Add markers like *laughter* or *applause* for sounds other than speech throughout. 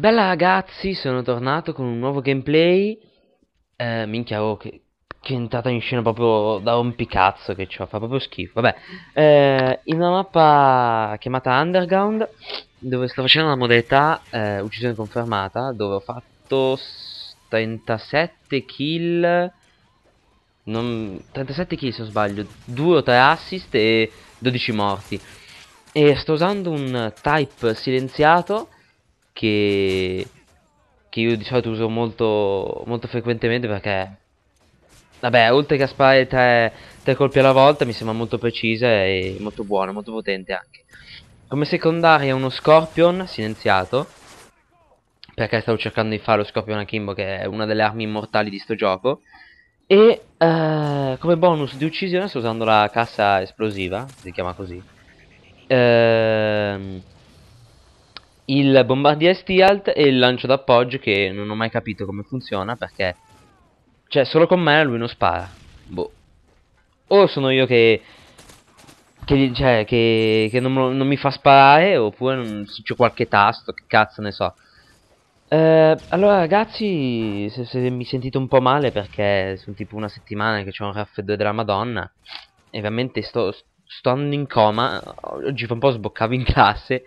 Bella ragazzi, sono tornato con un nuovo gameplay. Eh, minchia, oh, che, che, è entrata in scena proprio da un picazzo che c'ho, fa proprio schifo. Vabbè, eh, in una mappa chiamata Underground, dove sto facendo la modalità eh, uccisione confermata, dove ho fatto 37 kill non, 37 kill se non sbaglio 2 o 3 assist e 12 morti e sto usando un type silenziato che, che io di solito uso molto, molto frequentemente perché Vabbè, oltre che a sparare 3, tre, colpi alla volta mi sembra molto precisa e molto buona, molto potente anche. Come secondaria uno Scorpion silenziato, perché stavo cercando di fare lo Scorpion a Kimbo che è una delle armi immortali di sto gioco. E eh, come bonus di uccisione sto usando la cassa esplosiva, si chiama così. Ehm, il bombardier stealth e il lancio d'appoggio che non ho mai capito come funziona perché... Cioè, solo con me lui non spara. Boh. O sono io che... Che, cioè, che, che non, non, mi fa sparare oppure c'è qualche tasto, che cazzo ne so. Eh, allora ragazzi, se, se, mi sentite un po' male perché sono tipo una settimana che c'è un raffreddore della madonna e ovviamente sto, sto andando in coma, oggi fa un po' sboccavo in classe.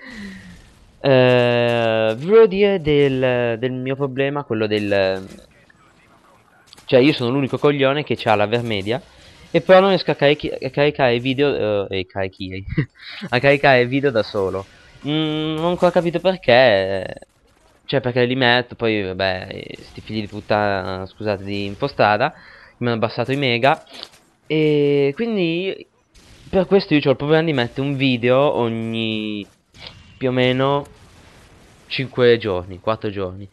Eh, vi volevo dire del, del, mio problema, quello del... Cioè io sono l'unico coglione che ha la vermedia e però non riesco a, a caricare video... Eh, carichi, *laughs* a caricare video da solo. Mm, non ho ancora capito perché cioè perché li metto, poi vabbè, sti figli di puttana, scusate di infostrada, mi hanno abbassato i mega. E quindi per questo io ho il problema di mettere un video ogni più o meno 5 giorni, 4 giorni.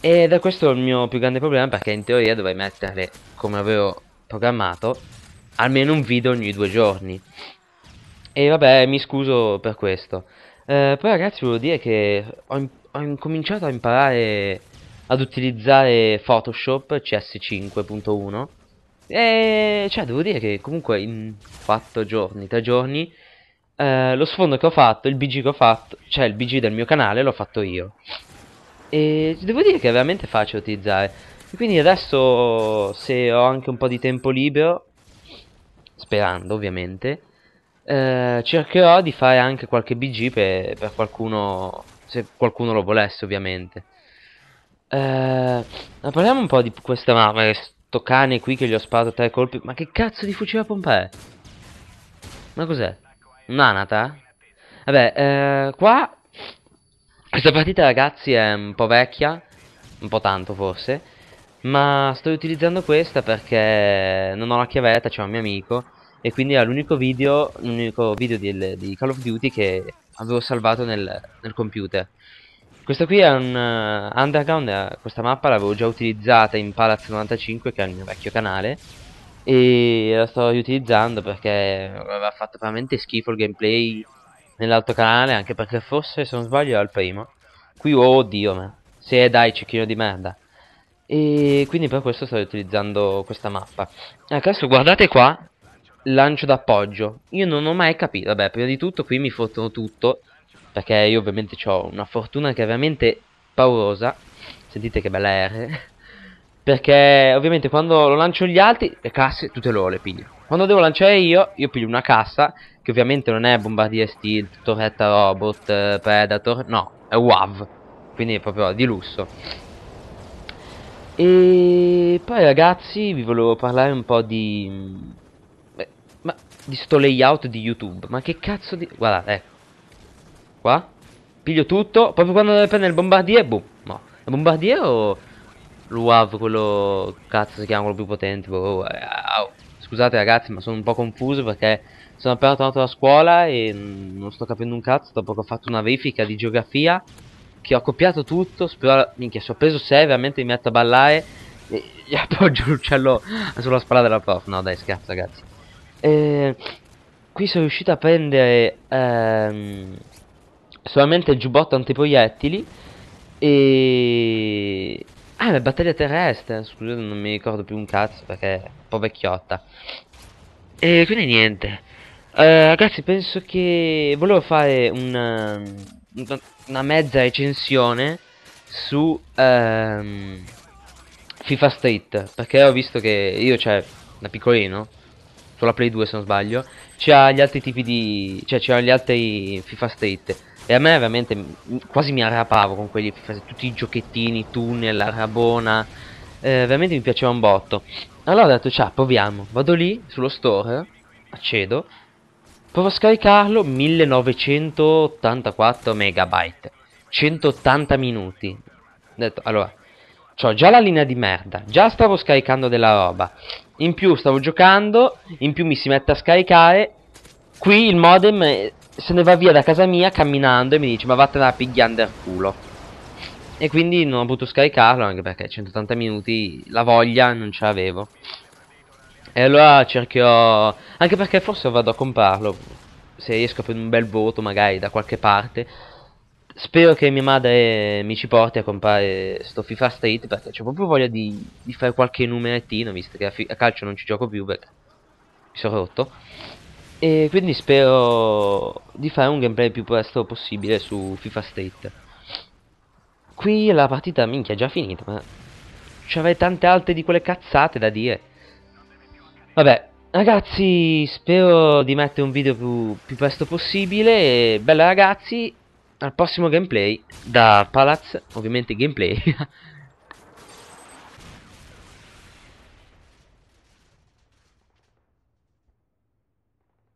E da questo il mio più grande problema perché in teoria dovrei mettere, come avevo programmato, almeno un video ogni due giorni. E vabbè, mi scuso per questo. Eh, poi ragazzi volevo dire che ho imparato ho incominciato a imparare ad utilizzare Photoshop CS5.1 e cioè devo dire che comunque in 4 giorni, 3 giorni eh, lo sfondo che ho fatto, il BG che ho fatto, cioè il BG del mio canale l'ho fatto io. E devo dire che è veramente facile utilizzare. quindi adesso se ho anche un po' di tempo libero, sperando ovviamente, eh, cercherò di fare anche qualche BG per, per qualcuno se qualcuno lo volesse ovviamente. Eh, parliamo un po' di questa mamma, sto cane qui che gli ho sparato tre colpi, ma che cazzo di fucile a pompa è? Ma cos'è? Un'anata? Vabbè, eh, qua questa partita ragazzi è un po' vecchia, un po' tanto forse, ma sto utilizzando questa perché non ho la chiavetta, c'è un mio amico, e quindi è l'unico video, video di, di Call of Duty che avevo salvato nel, nel computer. Questa qui è un uh, underground, eh, questa mappa l'avevo già utilizzata in palazzo 95 che è il mio vecchio canale e la sto riutilizzando perché aveva fatto veramente schifo il gameplay nell'altro canale anche perché forse se non sbaglio era il primo. Qui oh dio me, se dai cecchino di merda. E quindi per questo sto utilizzando questa mappa. adesso guardate qua lancio d'appoggio. Io non ho mai capito. Vabbè, prima di tutto qui mi fottono tutto. Perché io ovviamente ho una fortuna che è veramente paurosa. Sentite che bella R. *laughs* perché ovviamente quando lo lancio gli altri, le casse tutte loro le piglio. Quando devo lanciare io, io piglio una cassa. Che ovviamente non è Bombardier steel, torretta robot, eh, predator. No, è WAV. Quindi è proprio di lusso. E poi ragazzi vi volevo parlare un po' di di sto layout di YouTube. Ma che cazzo di... Guardate, ecco. Eh. Qua. Piglio tutto. Proprio quando deve prendere il bombardier, boom. No. Il bombardier o... L'UAV, quello... Cazzo si chiama quello più potente. Boh. Eh, Scusate ragazzi, ma sono un po' confuso perché... Sono appena tornato da scuola e non sto capendo un cazzo dopo che ho fatto una verifica di geografia che ho copiato tutto, spero, minchia, se ho preso 6 veramente mi metto a ballare e gli *laughs* appoggio l'uccello sulla spalla della prof, no dai scherzo ragazzi eh, qui sono riuscito a prendere ehm, solamente il giubbotto antiproiettili e... Ah, la battaglia terrestre, scusate non mi ricordo più un cazzo perché è un po' vecchiotta. E quindi niente. Eh, ragazzi, penso che volevo fare una, una mezza recensione su ehm, FIFA Street, perché ho visto che io, cioè, da piccolino, con la Play 2 se non sbaglio, c'ha gli altri tipi di... cioè c'erano gli altri FIFA Street. E a me veramente quasi mi arrapavo con quelli tutti i giochettini, tunnel, arrabona, eh, veramente mi piaceva un botto. Allora ho detto, ciao, proviamo, vado lì, sullo store, accedo, provo a scaricarlo, 1984 megabyte, 180 minuti. Ho detto, allora, C'ho già la linea di merda, già stavo scaricando della roba. In più stavo giocando, in più mi si mette a scaricare. Qui il modem eh, se ne va via da casa mia camminando e mi dice ma vattene a pigliando al culo. E quindi non ho potuto scaricarlo anche perché 180 minuti la voglia non ce l'avevo. E allora cercherò... Anche perché forse vado a comprarlo. Se riesco a prendere un bel voto magari da qualche parte. Spero che mia madre eh, mi ci porti a comprare sto FIFA Street perché ho proprio voglia di, di fare qualche numerettino visto che a, a, calcio non ci gioco più perché mi sono rotto. E quindi spero di fare un gameplay il più presto possibile su FIFA Street. Qui la partita minchia è già finita ma c'avrei tante altre di quelle cazzate da dire. Vabbè, ragazzi spero di mettere un video più, più presto possibile. Bella ragazzi al prossimo gameplay da Palaz, ovviamente gameplay *laughs*